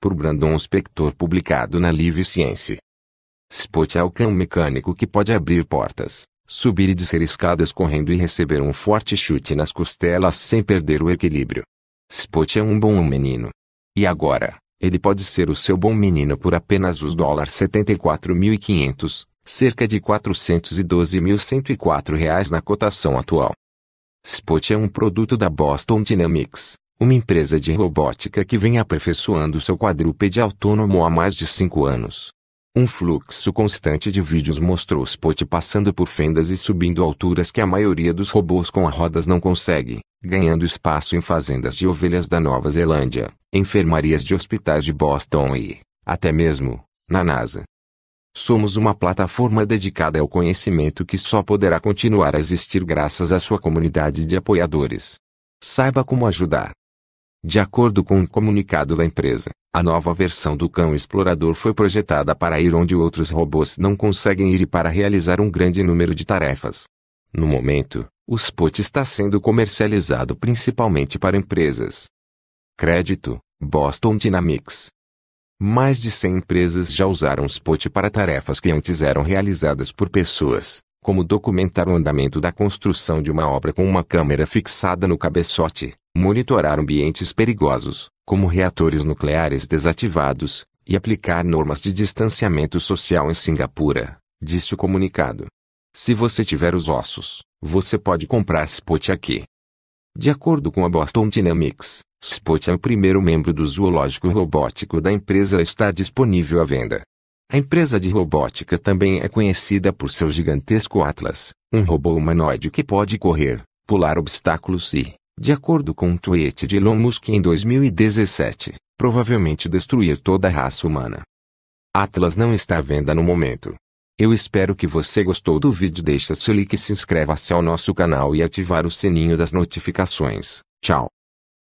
por Brandon Spector publicado na Live Science. Spot é o cão mecânico que pode abrir portas, subir e descer escadas correndo e receber um forte chute nas costelas sem perder o equilíbrio. Spot é um bom menino. E agora, ele pode ser o seu bom menino por apenas os dólares 74.500, cerca de 412.104 reais na cotação atual. Spot é um produto da Boston Dynamics, uma empresa de robótica que vem aperfeiçoando seu quadrúpede autônomo há mais de cinco anos. Um fluxo constante de vídeos mostrou Spot passando por fendas e subindo alturas que a maioria dos robôs com rodas não consegue, ganhando espaço em fazendas de ovelhas da Nova Zelândia, enfermarias de hospitais de Boston e, até mesmo, na NASA. Somos uma plataforma dedicada ao conhecimento que só poderá continuar a existir graças à sua comunidade de apoiadores. Saiba como ajudar. De acordo com um comunicado da empresa, a nova versão do cão explorador foi projetada para ir onde outros robôs não conseguem ir e para realizar um grande número de tarefas. No momento, o Spot está sendo comercializado principalmente para empresas. Crédito: Boston Dynamics. Mais de 100 empresas já usaram o Spot para tarefas que antes eram realizadas por pessoas, como documentar o andamento da construção de uma obra com uma câmera fixada no cabeçote, monitorar ambientes perigosos, como reatores nucleares desativados, e aplicar normas de distanciamento social em Singapura, disse o comunicado. Se você tiver os ossos, você pode comprar Spot aqui. De acordo com a Boston Dynamics, Spot é o primeiro membro do zoológico robótico da empresa a estar disponível à venda. A empresa de robótica também é conhecida por seu gigantesco Atlas, um robô humanoide que pode correr, pular obstáculos e, de acordo com um tweet de Elon Musk em 2017, provavelmente destruir toda a raça humana. Atlas não está à venda no momento. Eu espero que você gostou do vídeo. Deixa seu like, se inscreva-se ao nosso canal e ativar o sininho das notificações. Tchau.